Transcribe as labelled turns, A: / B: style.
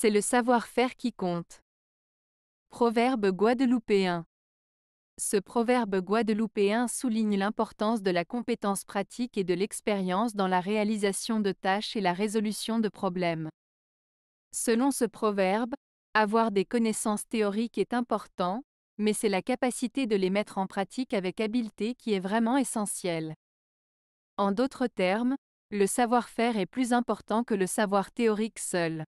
A: c'est le savoir-faire qui compte. Proverbe guadeloupéen. Ce proverbe guadeloupéen souligne l'importance de la compétence pratique et de l'expérience dans la réalisation de tâches et la résolution de problèmes. Selon ce proverbe, avoir des connaissances théoriques est important, mais c'est la capacité de les mettre en pratique avec habileté qui est vraiment essentielle. En d'autres termes, le savoir-faire est plus important que le savoir théorique seul.